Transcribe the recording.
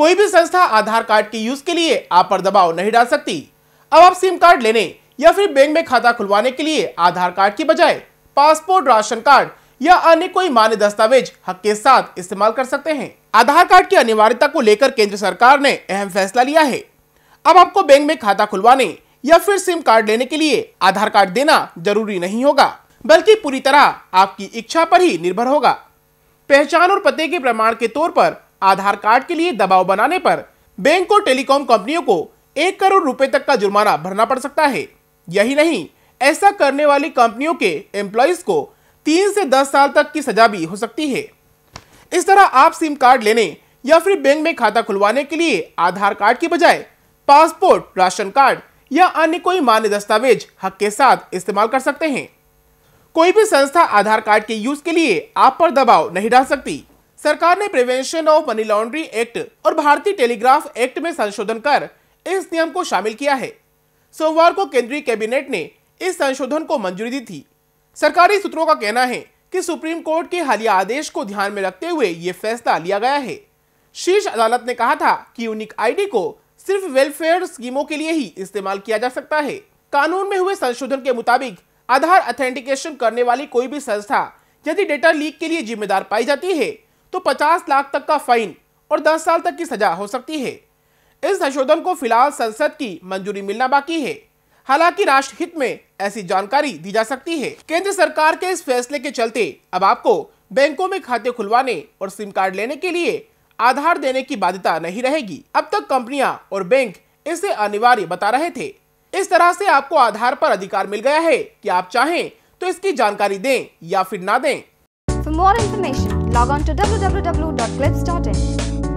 कोई भी संस्था आधार कार्ड के यूज के लिए आप पर दबाव नहीं डाल सकती अब आप सिम कार्ड लेने या फिर बैंक में खाता खुलवाने के लिए आधार कार्ड की बजाय पासपोर्ट राशन कार्ड या अन्य कोई मान्य दस्तावेज हक के साथ इस्तेमाल कर सकते हैं आधार कार्ड की अनिवार्यता को लेकर केंद्र सरकार ने अहम फैसला लिया है अब आपको बैंक में खाता खुलवाने या फिर सिम कार्ड लेने के लिए आधार कार्ड देना जरूरी नहीं होगा बल्कि पूरी तरह आपकी इच्छा पर ही निर्भर होगा पहचान और पते के प्रमाण के तौर पर आधार कार्ड के लिए दबाव बनाने पर बैंक और टेलीकॉम कंपनियों को एक करोड़ रुपए तक का जुर्माना भरना पड़ सकता है यही नहीं ऐसा करने वाली कंपनियों के एम्प्लॉयज को तीन से दस साल तक की सजा भी हो सकती है इस तरह आप सिम कार्ड लेने या फिर बैंक में खाता खुलवाने के लिए आधार कार्ड के बजाय पासपोर्ट राशन कार्ड या अन्य कोई मान्य दस्तावेज हक के साथ इस्तेमाल कर सकते हैं कोई भी संस्था आधार कार्ड के यूज के लिए आप पर दबाव नहीं डाल सकती सरकार ने prevention of money laundry act और भारतीय टेलीग्राफ एक्ट में संशोधन कर इस नियम को शामिल किया है सोमवार को केंद्रीय कैबिनेट ने इस संशोधन को मंजूरी दी थी सरकारी सूत्रों का कहना है कि सुप्रीम कोर्ट के हालिया आदेश को ध्यान में रखते हुए ये फैसला लिया गया है शीर्ष अदालत ने कहा था कि यूनिक आईडी को सिर्फ वेलफेयर स्कीमों के लिए ही इस्तेमाल किया जा सकता है कानून में हुए संशोधन के मुताबिक आधार ऑथेंटिकेशन करने वाली कोई भी संस्था यदि डेटा लीक के लिए जिम्मेदार पाई जाती है तो 50 लाख तक का फाइन और 10 साल तक की सजा हो सकती है इस संशोधन को फिलहाल संसद की मंजूरी मिलना बाकी है हालांकि राष्ट्रहित में ऐसी जानकारी दी जा सकती है केंद्र सरकार के इस फैसले के चलते अब आपको बैंकों में खाते खुलवाने और सिम कार्ड लेने के लिए आधार देने की बाध्यता नहीं रहेगी अब तक कंपनियां और बैंक इसे अनिवार्य बता रहे थे इस तरह से आपको आधार पर अधिकार मिल गया है कि आप चाहें तो इसकी जानकारी दें या फिर ना दें more information Log on to www.clips.in.